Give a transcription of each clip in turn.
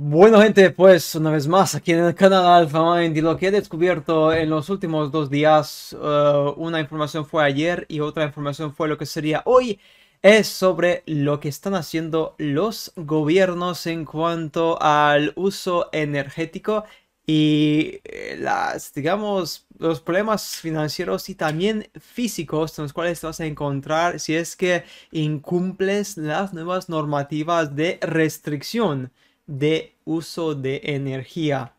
Bueno gente, pues una vez más aquí en el canal Alpha y lo que he descubierto en los últimos dos días, eh, una información fue ayer y otra información fue lo que sería hoy, es sobre lo que están haciendo los gobiernos en cuanto al uso energético y eh, las, digamos, los problemas financieros y también físicos en los cuales te vas a encontrar si es que incumples las nuevas normativas de restricción de uso de energía.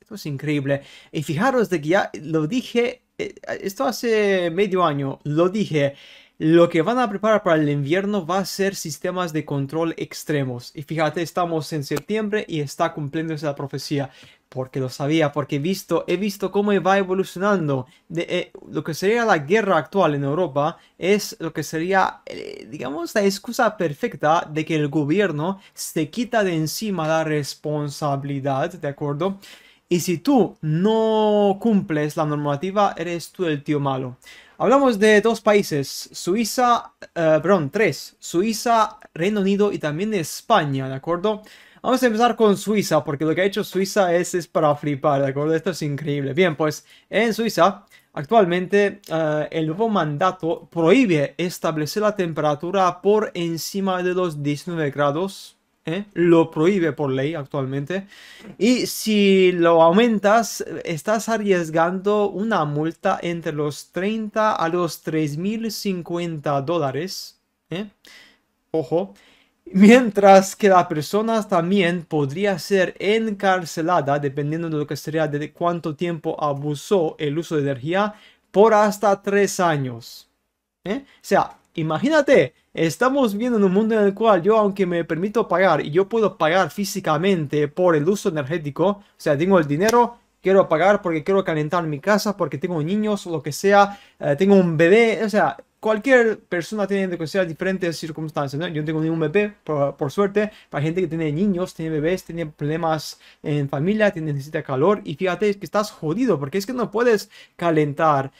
Esto es increíble. Y fijaros de que ya lo dije, eh, esto hace medio año, lo dije, lo que van a preparar para el invierno va a ser sistemas de control extremos. Y fíjate, estamos en septiembre y está cumpliendo esa profecía. Porque lo sabía, porque he visto, he visto cómo va evolucionando. Eh, lo que sería la guerra actual en Europa es lo que sería, eh, digamos, la excusa perfecta de que el gobierno se quita de encima la responsabilidad, ¿de acuerdo? Y si tú no cumples la normativa, eres tú el tío malo. Hablamos de dos países, Suiza, eh, perdón, tres, Suiza, Reino Unido y también España, ¿de acuerdo? Vamos a empezar con Suiza, porque lo que ha hecho Suiza es, es para flipar, ¿de acuerdo? Esto es increíble. Bien, pues en Suiza, actualmente eh, el nuevo mandato prohíbe establecer la temperatura por encima de los 19 grados ¿eh? lo prohíbe por ley actualmente. Y si lo aumentas, estás arriesgando una multa entre los 30 a los 3.050 dólares. ¿eh? Ojo. Mientras que la persona también podría ser encarcelada, dependiendo de lo que sería de cuánto tiempo abusó el uso de energía, por hasta tres años. ¿eh? O sea, imagínate, Estamos viendo en un mundo en el cual yo, aunque me permito pagar y yo puedo pagar físicamente por el uso energético, o sea, tengo el dinero, quiero pagar porque quiero calentar mi casa, porque tengo niños, o lo que sea, eh, tengo un bebé, o sea, cualquier persona tiene que ser diferentes circunstancias. ¿no? Yo no tengo ningún bebé, por, suerte, para gente que tiene niños, tiene bebés, tiene problemas en familia, tiene, necesita calor y fíjate que estás jodido porque es que no puedes calentar.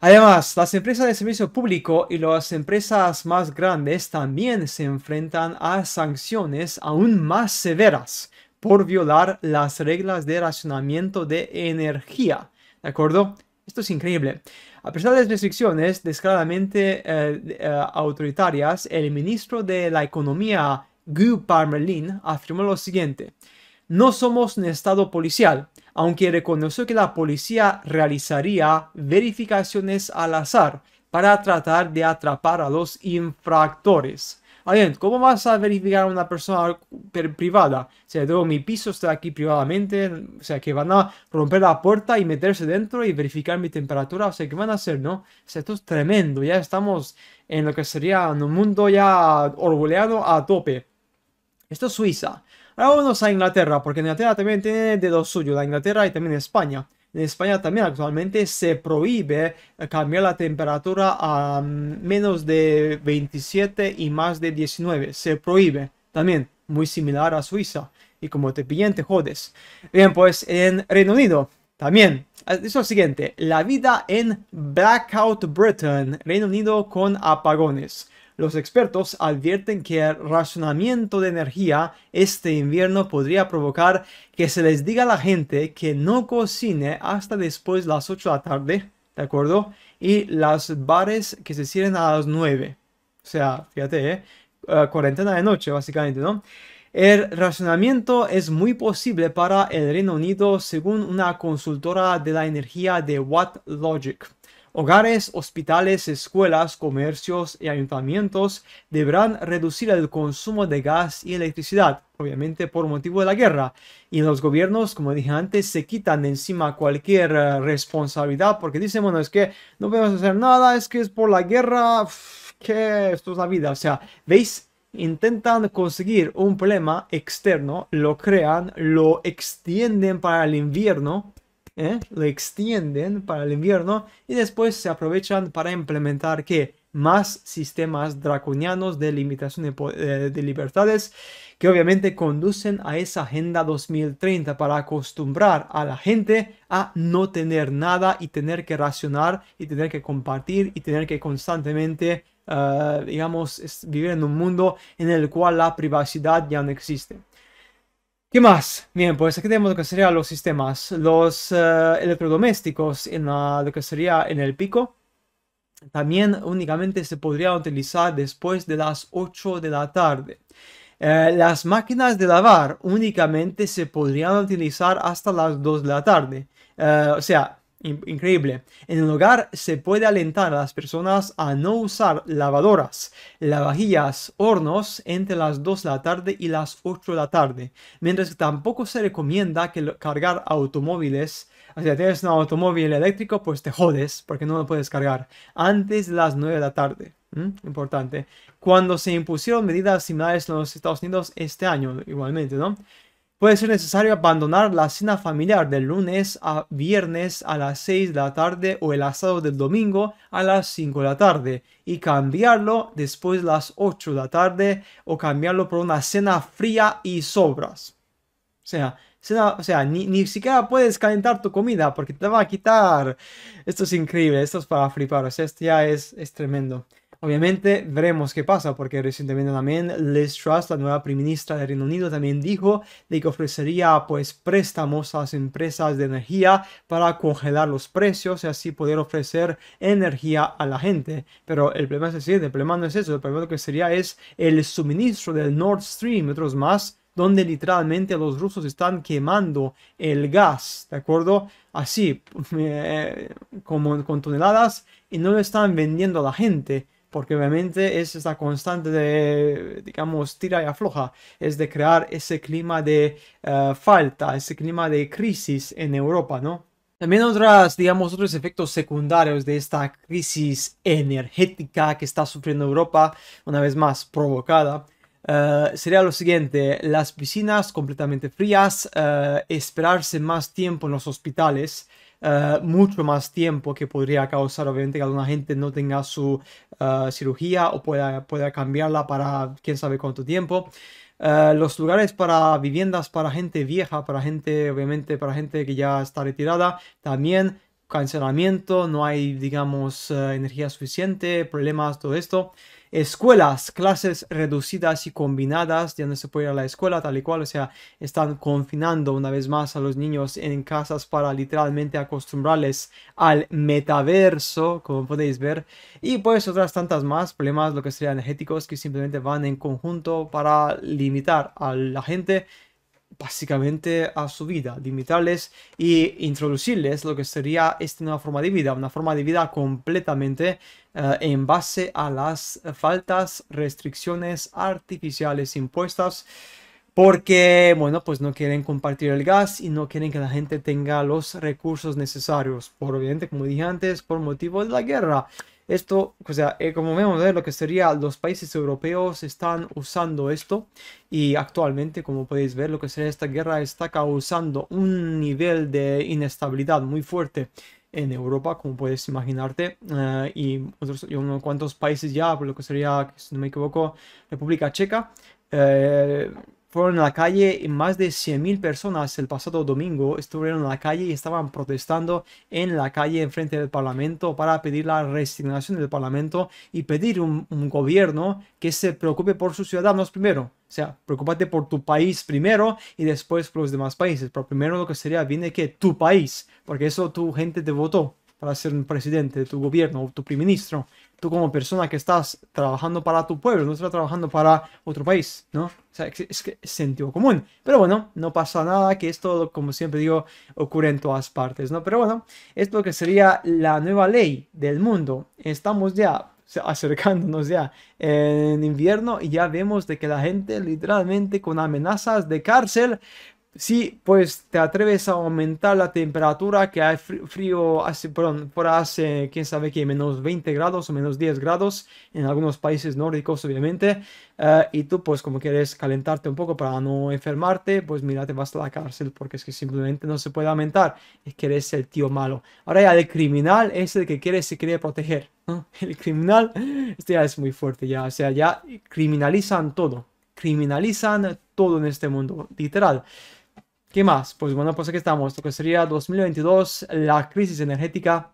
Además, las empresas de servicio público y las empresas más grandes también se enfrentan a sanciones aún más severas por violar las reglas de racionamiento de energía. ¿De acuerdo? Esto es increíble. A pesar de las restricciones descaradamente eh, eh, autoritarias, el ministro de la Economía, Guy Parmelin, afirmó lo siguiente. No somos un estado policial, aunque reconoció que la policía realizaría verificaciones al azar para tratar de atrapar a los infractores. Alguien, ¿cómo vas a verificar a una persona privada? O sea, tengo mi piso está aquí privadamente, o sea, que van a romper la puerta y meterse dentro y verificar mi temperatura, o sea, ¿qué van a hacer, no? O sea, esto es tremendo, ya estamos en lo que sería un mundo ya orgulloso a tope. Esto es Suiza vamos a Inglaterra, porque Inglaterra también tiene de lo suyo, la Inglaterra y también España. En España también actualmente se prohíbe eh, cambiar la temperatura a mm, menos de 27 y más de 19. Se prohíbe también, muy similar a Suiza. Y como te pillan, te jodes. Bien, pues en Reino Unido también. Ah, es lo siguiente, la vida en Blackout Britain, Reino Unido con apagones. Los expertos advierten que el racionamiento de energía este invierno podría provocar que se les diga a la gente que no cocine hasta después las 8 de la tarde, ¿de acuerdo? Y las bares que se cierren a las 9. O sea, fíjate, ¿eh? ¿eh? cuarentena de noche, básicamente, ¿no? El racionamiento es muy posible para el Reino Unido según una consultora de la energía de Watt Logic. Hogares, hospitales, escuelas, comercios y ayuntamientos deberán reducir el consumo de gas y electricidad, obviamente por motivo de la guerra. Y los gobiernos, como dije antes, se quitan de encima cualquier eh, responsabilidad porque dicen, bueno, es que no podemos hacer nada, es que es por la guerra, que esto es la vida. O sea, ¿veis? intentan conseguir un problema externo, lo crean, lo extienden para el invierno ¿eh? lo extienden para el invierno y después se aprovechan para implementar que más sistemas draconianos de limitación eh, de, libertades que obviamente conducen a esa Agenda 2030 para acostumbrar a la gente a no tener nada y tener que racionar y tener que compartir y tener que constantemente, eh, digamos, vivir en un mundo en el cual la privacidad ya no existe. ¿Qué más? Bien, pues aquí tenemos lo que serían los sistemas, los eh, electrodomésticos en la, lo que sería en el pico. También únicamente se podrían utilizar después de las 8 de la tarde. Eh, las máquinas de lavar únicamente se podrían utilizar hasta las 2 de la tarde. Eh, o sea, increíble. En el hogar se puede alentar a las personas a no usar lavadoras, lavajillas, hornos entre las 2 de la tarde y las 8 de la tarde, mientras que tampoco se recomienda que cargar automóviles. O sea, tienes un automóvil eléctrico, pues te jodes porque no lo puedes cargar antes de las 9 de la tarde. Importante. Cuando se impusieron medidas similares en los Estados Unidos este año, igualmente, ¿no? Puede ser necesario abandonar la cena familiar del lunes a viernes a las 6 de la tarde o el asado del domingo a las 5 de la tarde y cambiarlo después de las 8 de la tarde o cambiarlo por una cena fría y sobras. O sea, o sea ni, siquiera puedes calentar tu comida porque te va a quitar. Esto es increíble, esto es para flipar, esto ya es, es tremendo. Obviamente veremos qué pasa, porque recientemente también Liz Truss, la nueva ministra del Reino Unido, también dijo de que ofrecería pues préstamos a las empresas de energía para congelar los precios y así poder ofrecer energía a la gente. Pero el problema es decir, el problema no es eso, el problema que sería es el suministro del Nord Stream y otros más donde literalmente los rusos están quemando el gas, ¿de acuerdo? Así, eh, como con toneladas, y no lo están vendiendo a la gente porque obviamente es esta constante de, digamos, tira y afloja, es de crear ese clima de eh, falta, ese clima de crisis en Europa, ¿no? También otras, digamos, otros efectos secundarios de esta crisis energética que está sufriendo Europa, una vez más provocada, eh, sería lo siguiente, las piscinas completamente frías, eh, esperarse más tiempo en los hospitales, eh, mucho más tiempo que podría causar obviamente que alguna gente no tenga su eh, cirugía o pueda, pueda cambiarla para quién sabe cuánto tiempo. Eh, los lugares para viviendas para gente vieja, para gente, obviamente, para gente que ya está retirada, también cancelamiento, no hay, digamos, energía suficiente, problemas, todo esto escuelas, clases reducidas y combinadas, ya no se puede ir a la escuela tal y cual, o sea, están confinando una vez más a los niños en casas para literalmente acostumbrarles al metaverso, como podéis ver, y pues otras tantas más, problemas lo que serían energéticos que simplemente van en conjunto para limitar a la gente básicamente a su vida, limitarles e introducirles lo que sería esta nueva forma de vida, una forma de vida completamente eh, en base a las faltas, restricciones artificiales impuestas porque, bueno, pues no quieren compartir el gas y no quieren que la gente tenga los recursos necesarios, por obviamente, como dije antes, por motivo de la guerra. Esto, o sea, eh, como vemos, eh, lo que sería los países europeos están usando esto y actualmente, como podéis ver, lo que sería esta guerra está causando un nivel de inestabilidad muy fuerte en Europa, como puedes imaginarte, eh, y otros unos cuantos países ya, por lo que sería, si no me equivoco, República Checa. Eh, fueron a la calle y más de 100.000 personas el pasado domingo estuvieron en la calle y estaban protestando en la calle enfrente del Parlamento para pedir la resignación del Parlamento y pedir un, gobierno que se preocupe por sus ciudadanos primero. O sea, preocúpate por tu país primero y después por los demás países. Pero primero lo que sería viene que tu país, porque eso tu gente te votó para ser un presidente de tu gobierno o tu primer ministro, tú como persona que estás trabajando para tu pueblo, no estás trabajando para otro país, ¿no? O sea, es, que es sentido común. Pero bueno, no pasa nada, que esto, como siempre digo, ocurre en todas partes, ¿no? Pero bueno, esto que sería la nueva ley del mundo. Estamos ya acercándonos ya en invierno y ya vemos de que la gente literalmente con amenazas de cárcel si pues te atreves a aumentar la temperatura que hay frío hace, perdón, por hace quién sabe qué, menos 20 grados o menos 10 grados en algunos países nórdicos obviamente eh, y tú pues como quieres calentarte un poco para no enfermarte pues mira te vas a la cárcel porque es que simplemente no se puede aumentar es que eres el tío malo ahora ya el criminal es el que quiere se quiere proteger el criminal esto ya es muy fuerte ya o sea ya criminalizan todo criminalizan todo en este mundo literal ¿Qué más? Pues bueno, pues aquí estamos. Esto que sería 2022, la crisis energética.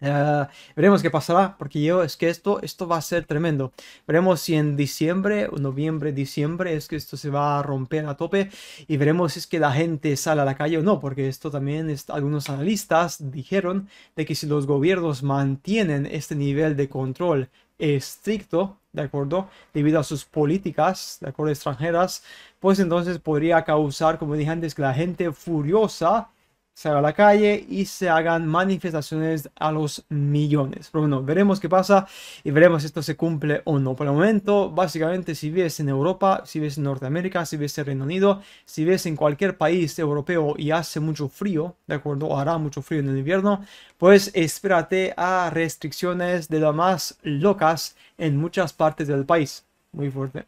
Eh, veremos qué pasará, porque yo es que esto, esto va a ser tremendo. Veremos si en diciembre, noviembre, diciembre, es que esto se va a romper a tope y veremos si es que la gente sale a la calle o no, porque esto también algunos analistas dijeron de que si los gobiernos mantienen este nivel de control estricto, ¿de acuerdo? Debido a sus políticas, ¿de acuerdo? Extranjeras, pues entonces podría causar, como dije antes, que la gente furiosa se a la calle y se hagan manifestaciones a los millones. Pero bueno, veremos qué pasa y veremos si esto se cumple o no. Por el momento, básicamente, si ves en Europa, si ves en Norteamérica, si ves en Reino Unido, si ves en cualquier país europeo y hace mucho frío, ¿de acuerdo? O hará mucho frío en el invierno, pues espérate a restricciones de lo más locas en muchas partes del país. Muy fuerte.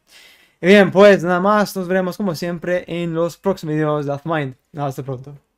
bien, pues nada más, nos veremos como siempre en los próximos videos de Mind. Hasta pronto.